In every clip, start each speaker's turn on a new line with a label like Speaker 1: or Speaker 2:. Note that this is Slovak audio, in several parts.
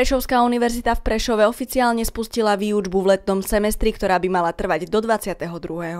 Speaker 1: Prešovská univerzita v Prešove oficiálne spustila výučbu v letnom semestri, ktorá by mala trvať do 22.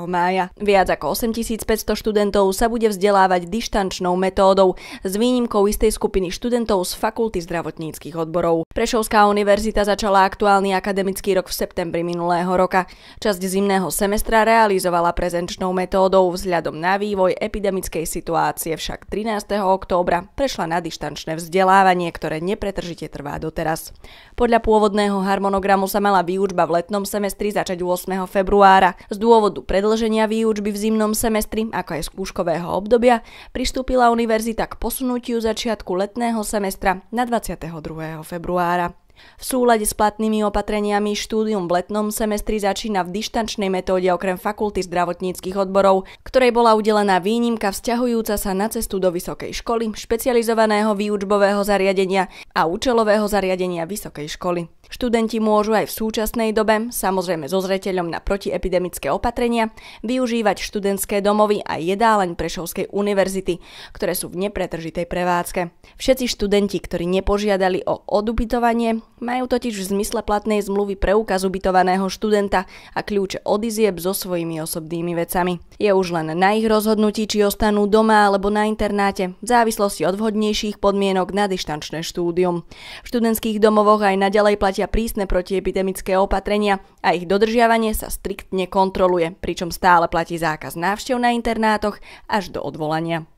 Speaker 1: mája. Viac ako 8500 študentov sa bude vzdelávať dištančnou metódou s výnimkou istej skupiny študentov z fakulty zdravotníckých odborov. Prešovská univerzita začala aktuálny akademický rok v septembri minulého roka. Časť zimného semestra realizovala prezenčnou metódou vzhľadom na vývoj epidemickej situácie však 13. októbra prešla na dištančné vzdelávanie, ktoré nepretržite trvá doteraz. Podľa pôvodného harmonogramu sa mala výučba v letnom semestri začať 8. februára. Z dôvodu predlženia výučby v zimnom semestri, ako aj skúškového obdobia, pristúpila univerzita k posunutiu začiatku letného semestra na 22. februára. V súlade s platnými opatreniami štúdium v letnom semestri začína v dištančnej metóde okrem fakulty zdravotníckých odborov, ktorej bola udelená výnimka vzťahujúca sa na cestu do vysokej školy, špecializovaného výučbového zariadenia a účelového zariadenia vysokej školy. Študenti môžu aj v súčasnej dobe, samozrejme so zreteľom na protiepidemické opatrenia, využívať študentské domovy a jedáleň Prešovskej univerzity, ktoré sú v nepretržitej prevádzke. Všetci študenti, ktorí nepožiadali o odubytovanie, majú totiž v zmysle platnej zmluvy preukaz ubytovaného študenta a kľúče od izieb so svojimi osobnými vecami. Je už len na ich rozhodnutí, či ostanú doma alebo na internáte, v závislosti od vhodnejších podmienok na dištančné štúdium. V študentských domovoch aj naďalej platia prísne protiepidemické opatrenia a ich dodržiavanie sa striktne kontroluje, pričom stále platí zákaz návštev na internátoch až do odvolania.